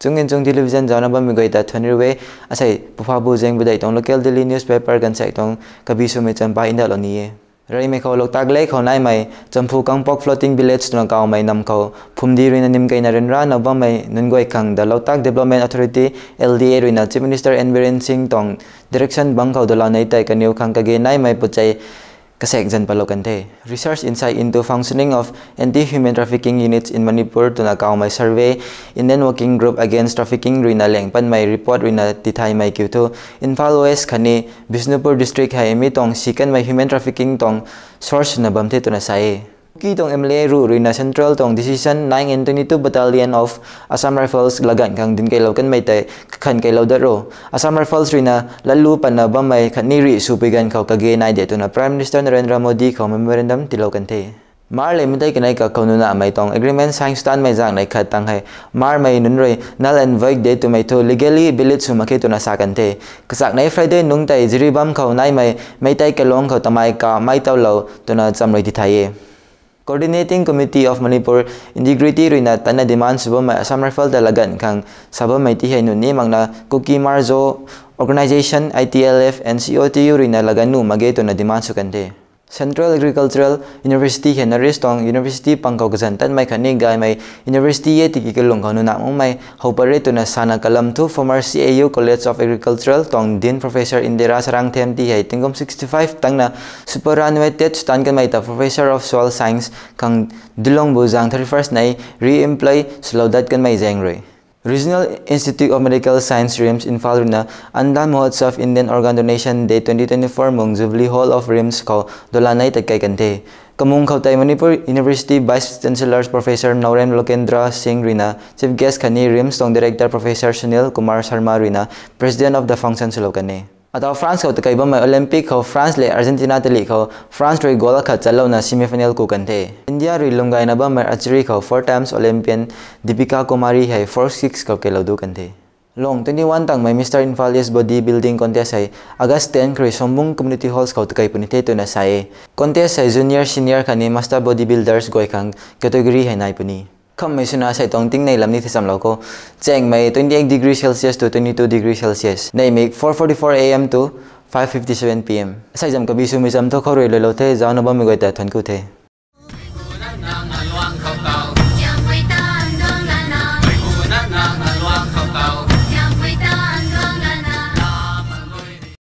chúng in chung television jaw na ba mi goi ta thonir we asai pufa bu jeng bu dai tong local daily newspaper gan sai tong cái su số champa in da lo ni ye rồi khâu rai mai lấy khâu này kho nai phu champu kangpok floating village no kaw mai nam kho phumdi ruina nim kai na renra na ba mai nungoi khang da loktak development authority lda ruina chief minister environment singh tong direction bang kho dola này tại cái new khang cái này nai mai chạy Kasi example kante. Research insight into functioning of anti-human trafficking units in Manipur to nakaw may survey in then working group against trafficking rina pan may report rina titay may kito. Imphal West kani Bisnupur district hay mi tong sikan may human trafficking tong source na bamte to na sae. ki tong MLA ru ruina central tong decision 922 battalion of Assam Rifles lagan kang din kay kan may tay kan kay da ro Assam Rifles ruina lalu panabam may kaniri supigan kaw kage na dito na Prime Minister Narendra Modi kaw memorandum tilaw kan te mar le mitai kinai ka kaunu na mai tong agreement sang stan mai jang nai kha tang hai mar mai nun rei nal and void de to mai to legally billet su make to na sa kan the kasak nai friday nung Tay jiri bam khau nai mai mai Tay ka long khau tamai ka mai tau lo to na cham rei ti thai ye Coordinating Committee of Manipur Integrity Ruina Tana Demand Subam Assam Rifle Dalagan Kang Sabam Maitihay Nuni Mangna Kuki Marzo Organization ITLF and COTU Ruina Laganu Mageto na Demand Sukante. Central Agricultural University he naristong University Pangkaugasan tan may kanigai may University ye tikikilong kanu na may hopare to na sana kalam to former CAU College of Agricultural tong Dean Professor Indira Sarang TMT hay tingkom 65 tang na superannuated tan kan may ta Professor of Soil Science kang Dilong Buzang 31st nay re-employ sulaudat kan may zengroy. Regional Institute of Medical Science RIMS in Falurna, Andam Mahotsav Indian Organ Donation Day 2024 mong Jubilee Hall of RIMS ko dolanay Kante. Kamung Kautai Manipur University Vice Chancellor Professor Nauren Lokendra Singh Rina, Chief Guest Kani RIMS Tong Director Professor Sunil Kumar Sharma Rina, President of the Function Sulokane. atau France kau terkait bermain Olympic kau France le Argentina terlibat kau France dari gol kau jalan na semifinal kau kante India dari lumba ina bermain archery kau four times Olympian Deepika Kumari hai four six kau kelau dua kante Long 21 tang mai Mr. Invalius Bodybuilding Contest hai August 10 kri sombung community halls kau terkait puni tu na sae contest hai junior senior kani master bodybuilders goikang kategori hai naipuni. puni. kam mai suna sai tong ting nei lamni thisam loko cheng mai 28 degree celsius to 22 degree celsius nei mai 4:44 am to 5:57 pm sai jam ka bisu mi jam to khoroi lo lo the janobam mi goita thanku the